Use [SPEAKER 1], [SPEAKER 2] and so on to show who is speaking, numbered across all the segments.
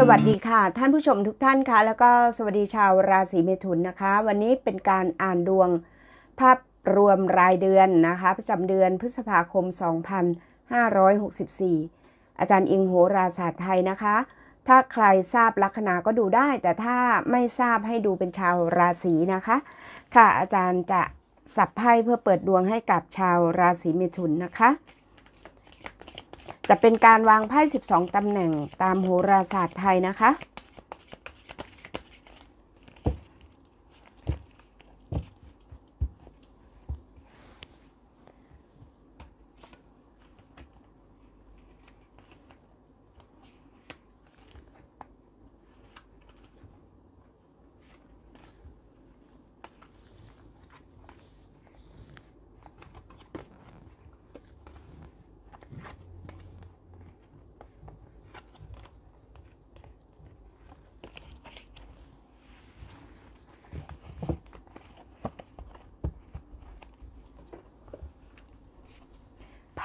[SPEAKER 1] สวัสดีค่ะท่านผู้ชมทุกท่านคะแล้วก็สวัสดีชาวราศีเมถุนนะคะ วันนี้เป็นการอ่านดวงภาพรวมรายเดือนนะคะ ประจำเดือนพฤษภาคม 2564 อาจารย์อิงโหราศาสตร์ไทยนะคะ ถ้าใครทราบลัคนาก็ดูได้ แต่ถ้าไม่ทราบให้ดูเป็นชาวราศีนะคะ ค่ะอาจารย์จะสับไพ่เพื่อเปิดดวงให้กับชาวราศีเมถุนนะคะแต่เป็นการวางไพ่12ตำแหน่งตามโหราศาสตร์ไทยนะคะ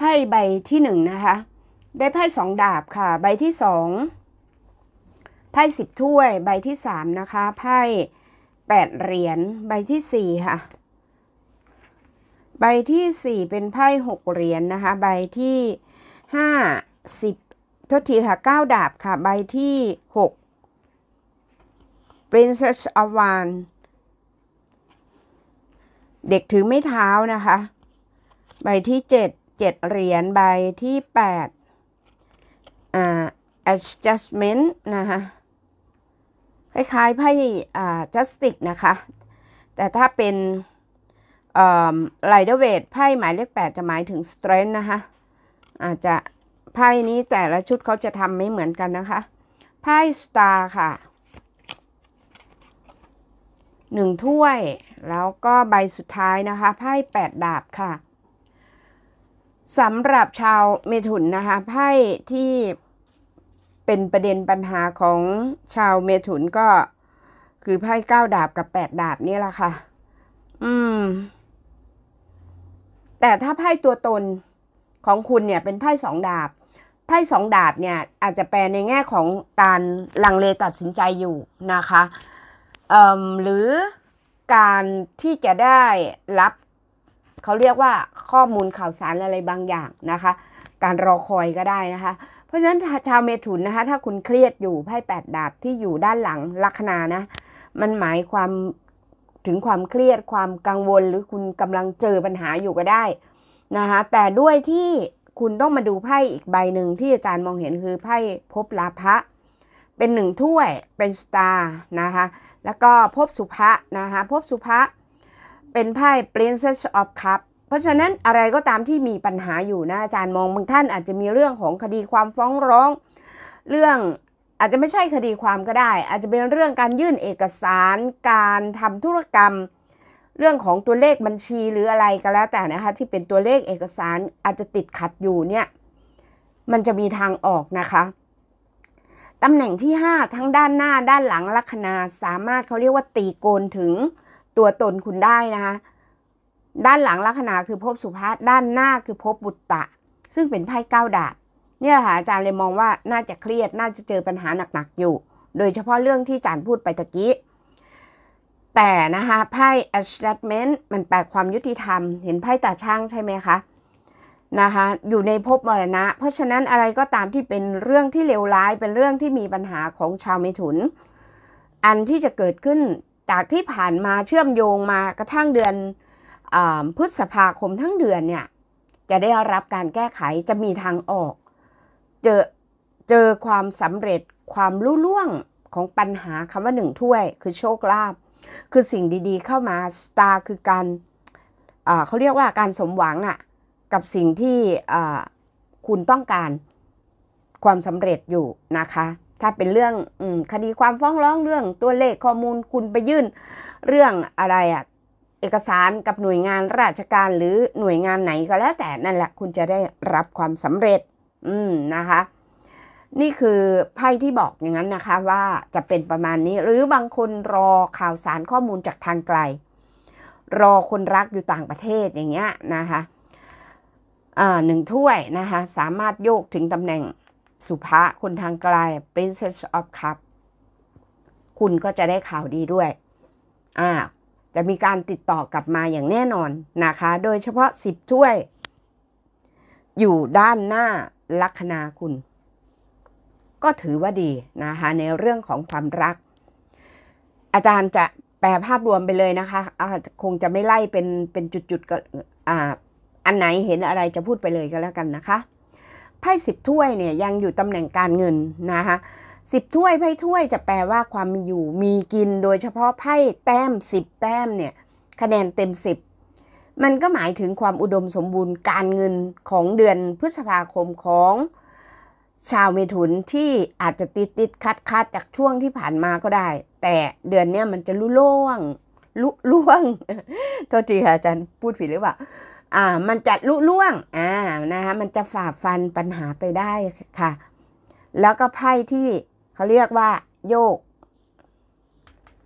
[SPEAKER 1] ไพ่ใบที่หนึ่งนะคะ ได้ไพ่สองดาบค่ะ ใบที่สองไพ่สิบถ้วย ใบที่สามนะคะ ไพ่แปดเหรียญ ใบที่สี่ค่ะ ใบที่สี่เป็นไพ่หกเหรียญนะคะ ใบที่ห้าสิบทาทีค่ะเก้าดาบค่ะ ใบที่หก Princess of w a n เด็กถือไม่เท้านะคะ ใบที่เจ็ด7เหรียญ ใบที่ 8 อ่า adjustment นะคะคล้ายๆ ไพ่อ่า justice นะคะแต่ถ้าเป็น เอ่อ rider weight ไพ่หมายเลข8จะหมายถึง strength นะคะอาจจะ ไพ่นี้แต่ละชุดเขาจะทำไม่เหมือนกัน นะคะไพ่ star ค่ะหนึ่งถ้วยแล้วก็ใบสุดท้าย นะคะ ไพ่แปดดาบ ค่ะสำหรับชาวเมถุนนะคะไพ่ที่เป็นประเด็นปัญหาของชาวเมถุนก็คือไพ่เก้าดาบกับแปดดาบนี่แหละค่ะ อืม แต่ถ้าไพ่ตัวตนของคุณเนี่ยเป็นไพ่สองดาบไพ่สองดาบเนี่ยอาจจะแปลในแง่ของการลังเลตัดสินใจอยู่นะคะ หรือการที่จะได้รับเขาเรียกว่าข้อมูลข่าวสารอะไรบางอย่างนะคะ การรอคอยก็ได้นะคะ เพราะฉะนั้นชาวเมถุนนะคะ ถ้าคุณเครียดอยู่ไพ่แปดดาบที่อยู่ด้านหลังลัคนานะ มันหมายความถึงความเครียดความกังวลหรือคุณกำลังเจอปัญหาอยู่ก็ได้นะคะแต่ด้วยที่คุณต้องมาดูไพ่อีกใบหนึ่งที่อาจารย์มองเห็นคือไพ่พบลาภะเป็นหนึ่งถ้วยเป็นสตาร์นะคะ แล้วก็พบสุภะนะคะพบสุภะเป็นไพ่ Princess of Cup เพราะฉะนั้นอะไรก็ตามที่มีปัญหาอยู่นะอาจารย์มองบางท่านอาจจะมีเรื่องของคดีความฟ้องร้อง เรื่องอาจจะไม่ใช่คดีความก็ได้ อาจจะเป็นเรื่องการยื่นเอกสารการทำธุรกรรม เรื่องของตัวเลขบัญชีหรืออะไรก็แล้วแต่นะคะที่เป็นตัวเลขเอกสารอาจจะติดขัดอยู่เนี่ยมันจะมีทางออกนะคะตำแหน่งที่ 5 ทั้งด้านหน้าด้านหลังลัคนาสามารถเขาเรียกว่าตีโกนถึงตัวตนคุณได้นะคะด้านหลังลัคนาคือภพสุภาษด้านหน้าคือภพบบุตตะ ซึ่งเป็นไพ่เก้าดาบเนี่ยค่ะอาจารย์เลยมองว่าน่าจะเครียดน่าจะเจอปัญหาหนักๆอยู่ โดยเฉพาะเรื่องที่อาจารย์พูดไปตะกี้ แต่นะคะไพ่ adjustment มันแปลความยุติธรรม เห็นไพ่ตาช่างใช่ไหมคะ นะคะอยู่ในภพมรณะเพราะฉะนั้นอะไรก็ตามที่เป็นเรื่องที่เลวร้ายเป็นเรื่องที่มีปัญหาของชาวเมถุน อันที่จะเกิดขึ้นจากที่ผ่านมาเชื่อมโยงมากระทั่งเดือนอพฤษภาคมทั้งเดือนเนี่ยจะได้รับการแก้ไขจะมีทางออก เจอเจอความสำเร็จความรุ่ล่วงของปัญหาคำว่าหนึ่งถ้วยคือโชคลาภคือสิ่งดีๆเข้ามา สตาร์คือการเขาเรียกว่าการสมหวังอะ่ะกับสิ่งที่คุณต้องการความสำเร็จอยู่นะคะถ้าเป็นเรื่องอคดีความฟ้องร้องเรื่อง ตัวเลขข้อมูลคุณไปยื่น เรื่องอะไรอะเอกสารกับหน่วยงานราชการหรือหน่วยงานไหนก็แล้วแต่นั่นแหละ คุณจะได้รับความสำเร็จอืมนะคะนี่คือไพ่ที่บอกอย่างนั้นนะคะว่าจะเป็นประมาณนี้หรือบางคนรอข่าวสารข้อมูลจากทางไกล รอคนรักอยู่ต่างประเทศอย่างเงี้ยนะคะอ่าหนึ่งถ้วยนะคะสามารถโยกถึงตำแหน่งสุภะคนทางไกล Princess of Cup คุณก็จะได้ข่าวดีด้วยอ่าจะมีการติดต่อกลับมาอย่างแน่นอนนะคะ โดยเฉพาะ 10 ถ้วย อยู่ด้านหน้าลัคนาคุณ ก็ถือว่าดีนะคะ ในเรื่องของความรัก อาจารย์จะแปลภาพรวมไปเลยนะคะะคงจะไม่ไล่เป็นเป็นจุดๆก็อ่าอันไหนเห็นอะไรจะพูดไปเลยก็แล้วกันนะคะไพ่สิบถ้วยเนี่ยยังอยู่ตำแหน่งการเงินนะคะสิบถ้วย ไพ่ถ้วยจะแปลว่าความมีอยู่มีกินโดยเฉพาะไพ่แต้มสิบแต้มเนี่ยคะแนนเต็มสิบมันก็หมายถึงความอุดมสมบูรณ์การเงินของเดือนพฤษภาคมของชาวเมถุนที่อาจจะติดติดคัดคัดจากช่วงที่ผ่านมาก็ได้ แต่เดือนนี้มันจะลุ่ล่วงลุ่ล่วง โทษทีค่ะอาจารย์พูดผิดหรือเปล่า่ามันจะลุล่วงอ่านะคะมันจะฝ่าฟันปัญหาไปได้ค่ะแล้วก็ไพ่ที่เขาเรียกว่าโยก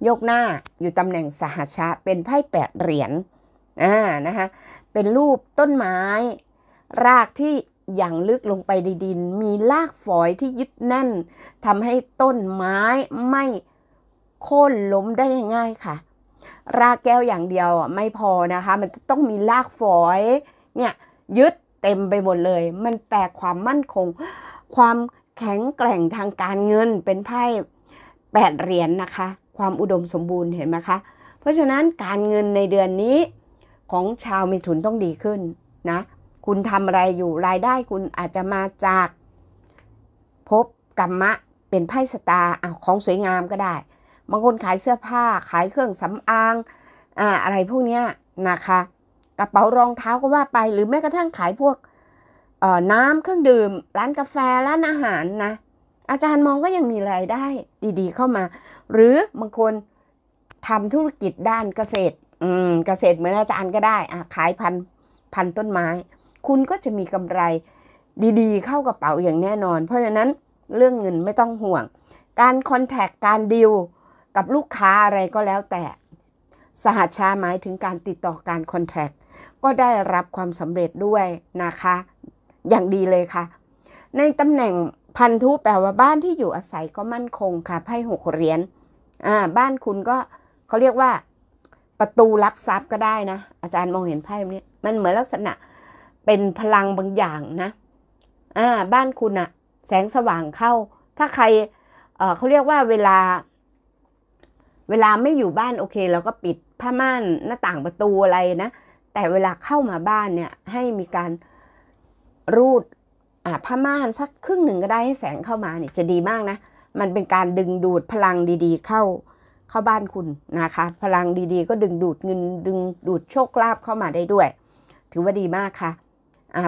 [SPEAKER 1] โยกหน้าอยู่ตำแหน่งสหชาเป็นไพ่แปดเหรียญอ่านะคะเป็นรูปต้นไม้ รากที่อย่างลึกลงไปในดิน มีรากฝอยที่ยึดแน่นทำให้ต้นไม้ไม่โค่นล้มได้ง่ายค่ะรากแก้วอย่างเดียวไม่พอนะคะ มันต้องมีรากฝอยเนี่ยยึดเต็มไปหมดเลย มันแปลความมั่นคงความแข็งแกร่งทางการเงินเป็นไพ่แปดเหรียญนนะคะ ความอุดมสมบูรณ์เห็นไหมคะเพราะฉะนั้นการเงินในเดือนนี้ของชาวมิถุนต้องดีขึ้นนะคุณทำอะไรอยู่รายได้คุณอาจจะมาจากพบกรรมะเป็นไพ่สตาร์ของสวยงามก็ได้บางคนขายเสื้อผ้า ขายเครื่องสำอางอ่าอะไรพวกนี้นะคะ กระเป๋ารองเท้าก็ว่าไป หรือแม้กระทั่งขายพวกน้ำเครื่องดื่ม ร้านกาแฟร้านอาหารนะ อาจารย์มองก็ยังมีรายได้ดีๆ เข้ามา หรือบางคนทำธุรกิจด้านเกษตรอืมเกษตรเหมือนอาจารย์ก็ได้อ่าขายพันพันต้นไม้ คุณก็จะมีกำไรดีๆ เข้ากระเป๋าอย่างแน่นอน เพราะฉะนั้นเรื่องเงินไม่ต้องห่วง การคอนแทคการดิวกับลูกค้าอะไรก็แล้วแต่สหชาหมายถึงการติดต่อการคอนแทคก็ได้รับความสำเร็จด้วยนะคะ อย่างดีเลยค่ะ ในตำแหน่งพันธุ แปลว่าบ้านที่อยู่อาศัยก็มั่นคงค่ะ ไพ่หกเหรียญอ่าบ้านคุณก็เขาเรียกว่าประตูรับทรัพย์ก็ได้นะ อาจารย์มองเห็นไพ่นี้ มันเหมือนลักษณะเป็นพลังบางอย่างนะอ่าบ้านคุณอะแสงสว่างเข้า ถ้าใครเเขาเรียกว่าเวลาเวลาไม่อยู่บ้านโอเคเราก็ปิดผ้าม่านหน้าต่างประตูอะไรนะ แต่เวลาเข้ามาบ้านเนี่ยให้มีการรูดผ้าม่านสักครึ่งหนึ่งก็ได้ให้แสงเข้ามาเนี่ยจะดีมากนะ มันเป็นการดึงดูดพลังดีๆเข้าเข้าบ้านคุณนะคะ พลังดี ๆ ก็ดึงดูดเงินดึงดูดโชคลาภเข้ามาได้ด้วย ถือว่าดีมากค่ะ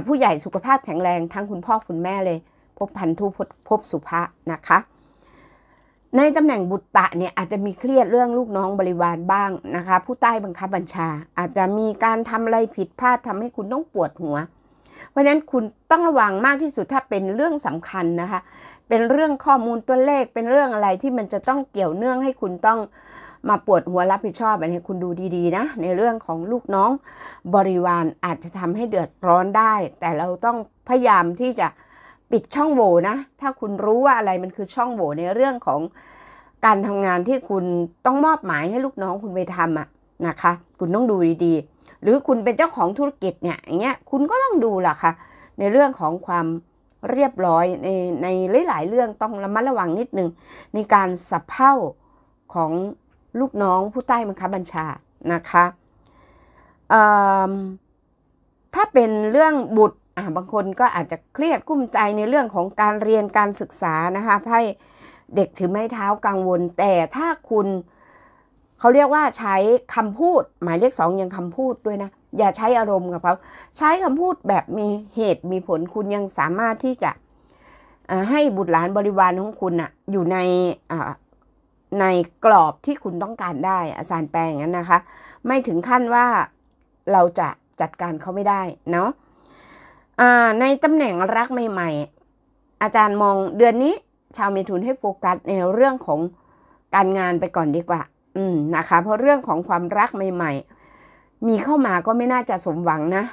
[SPEAKER 1] ผู้ใหญ่สุขภาพแข็งแรงทั้งคุณพ่อคุณแม่เลย พบพันธุพบสุภะนะคะในตำแหน่งบุตตะเนี่ยอาจจะมีเครียดเรื่องลูกน้องบริวารบ้างนะคะผู้ใต้บังคับบัญชา อาจจะมีการทำอะไรผิดพลาดทำให้คุณต้องปวดหัว เพราะนั้นคุณต้องระวังมากที่สุดถ้าเป็นเรื่องสำคัญนะคะเป็นเรื่องข้อมูลตัวเลขเป็นเรื่องอะไรที่มันจะต้องเกี่ยวเนื่อง ให้คุณต้องมาปวดหัวรับผิดชอบอันนี้คุณดูดีๆนะในเรื่องของลูกน้องบริวาร อาจจะทำให้เดือดร้อนได้ แต่เราต้องพยายามที่จะปิดช่องโหว่นะ ถ้าคุณรู้ว่าอะไรมันคือช่องโหว่ในเรื่องของการทำงานที่คุณต้องมอบหมายให้ลูกน้องคุณไปทำอะนะคะ คุณต้องดูดีๆ หรือคุณเป็นเจ้าของธุรกิจเนี่ยอย่างเงี้ย คุณก็ต้องดูล่ะค่ะ ในเรื่องของความเรียบร้อยในในหลายๆเรื่องต้องระมัดระวังนิดนึงในการสับเพ้าของลูกน้องผู้ใต้บังคับบัญชา นะคะถ้าเป็นเรื่องบุตรบางคนก็อาจจะเครียดกุ้มใจในเรื่องของการเรียนการศึกษานะคะให้เด็กถือไม้เท้ากังวลแต่ถ้าคุณ เขาเรียกว่าใช้คำพูด หมายเลขสองยังคำพูดด้วยนะ อย่าใช้อารมณ์กับเขาใช้คำพูดแบบมีเหตุมีผลคุณยังสามารถที่จะให้บุตรหลานบริวารของคุณอะอยู่ในในกรอบที่คุณต้องการได้อาจารย์แปลงนั้นนะคะ ไม่ถึงขั้นว่าเราจะจัดการเขาไม่ได้เนาะอในตำแหน่งรักใหม่ ๆ อาจารย์มองเดือนนี้ชาวเมถุนให้โฟกัสในเรื่องของการงานไปก่อนดีกว่า อืมนะคะ เพราะเรื่องของความรักใหม่ ๆ มีเข้ามาก็ไม่น่าจะสมหวังนะ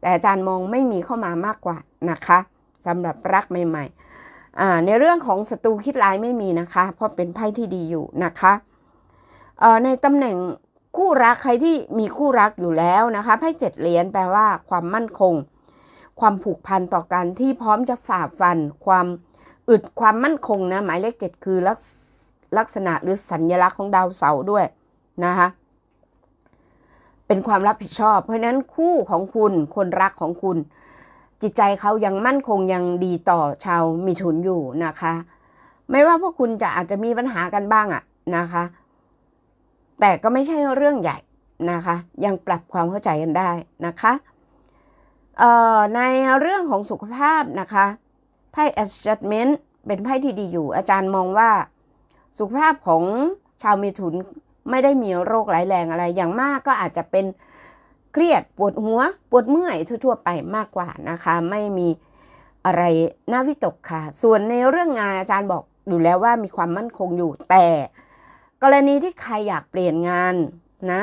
[SPEAKER 1] แต่อาจารย์มองไม่มีเข้ามามากกว่านะคะสำหรับรักใหม่ๆอ่าในเรื่องของศัตรูคิดร้ายไม่มีนะคะ เพราะเป็นไพ่ที่ดีอยู่นะคะเอ่อในตำแหน่งคู่รักใครที่มีคู่รักอยู่แล้วนะคะไพ่เจ็ดเหรียญแปลว่าความมั่นคงความผูกพันต่อกัน ที่พร้อมจะฝ่าฟัน ความอึดความมั่นคงนะ หมายเลขเจ็ดคือลักลักษณะหรือสัญญลักษณ์ของดาวเสาร์ด้วยนะคะ เป็นความรับผิดชอบ เพราะนั้นคู่ของคุณคนรักของคุณ จิตใจเขายังมั่นคงยังดีต่อชาวมีทุนอยู่นะคะ ไม่ว่าพวกคุณจะอาจจะมี ปัญหากันบ้างอะนะคะ แต่ก็ไม่ใช่เรื่องใหญ่นะคะ ยังปรับความเข้าใจกันได้นะคะในเรื่องของสุขภาพนะคะไพ่ a d j u s t m e n t เป็นไพ่ที่ดีอยู่ อาจารย์มองว่า สุขภาพของชาวเมถุนไม่ได้มีโรคหลายแรงอะไร อย่างมากก็อาจจะเป็นเครียดปวดหัว ปวดเมื่อยทั่วๆไปมากกว่านะคะไม่มีอะไรน่าวิตกค่ะ ส่วนในเรื่องงานอาจารย์บอกอยู่แล้วว่ามีความมั่นคงอยู่แต่ กรณีที่ใครอยากเปลี่ยนงานนะ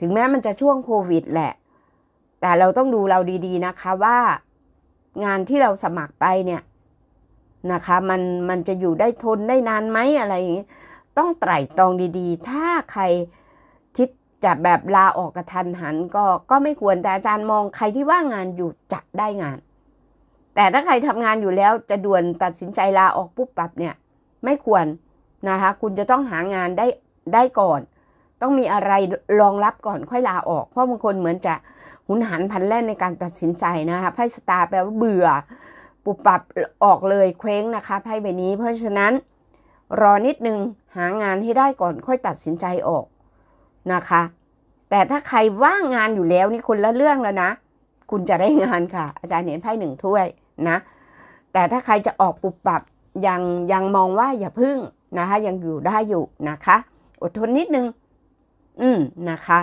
[SPEAKER 1] ถึงแม้มันจะช่วงโควิดแหละแต่เราต้องดูเราดีๆนะคะว่างานที่เราสมัครไปเนี่ยนะคะมันมันจะอยู่ได้ทนได้นานไหมอะไรอย่างงี้ ต้องไตร่ตรองดีๆ ถ้าใครคิดจะแบบลาออกกระทันหันก็ก็ไม่ควรแต่อาจารย์มองใครที่ว่างงานอยู่จะได้งาน แต่ถ้าใครทำงานอยู่แล้วจะด่วนตัดสินใจลาออกปุ๊บปับเนี่ยไม่ควรนะคะคุณจะต้องหางานได้ได้ก่อน ต้องมีอะไรรองรับก่อนค่อยลาออกเพราะบางคนเหมือนจะหุนหันพันแล่นในการตัดสินใจนะคะไพ่สตาร์แปลว่าเบื่อ ปุบปับออกเลยเคว้งนะคะไพ่ใบนี้ เพราะฉะนั้น รอนิดนึงหางานให้ได้ก่อนค่อยตัดสินใจออก นะคะ แต่ถ้าใครว่างงานอยู่แล้วนี่คนละเรื่องแล้วนะ คุณจะได้งานค่ะ อาจารย์เห็นไพ่หนึ่งถ้วยนะ แต่ถ้าใครจะออกปุบปับยังยังมองว่าอย่าพึ่งนะคะ ยังอยู่ได้อยู่นะคะ อดทนนิดนึงอืมนะคะ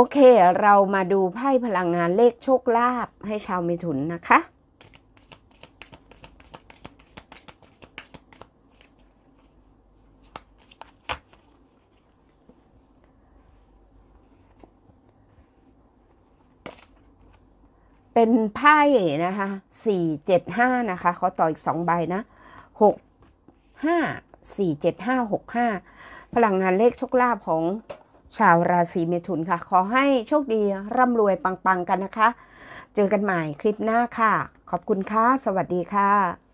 [SPEAKER 1] โอเค เรามาดูไพ่พลังงานเลขโชคลาภให้ชาวมิถุนนะคะ เป็นไพ่นะคะสี่เจ็ดห้านะคะ เขาต่ออีกสองใบนะหกห้าสี่เจ็ดห้าหกห้าพลังงานเลขโชคลาภของชาวราศีเมถุนค่ะ ขอให้โชคดีร่ำรวยปังๆกันนะคะ เจอกันใหม่คลิปหน้าค่ะ ขอบคุณค่ะ สวัสดีค่ะ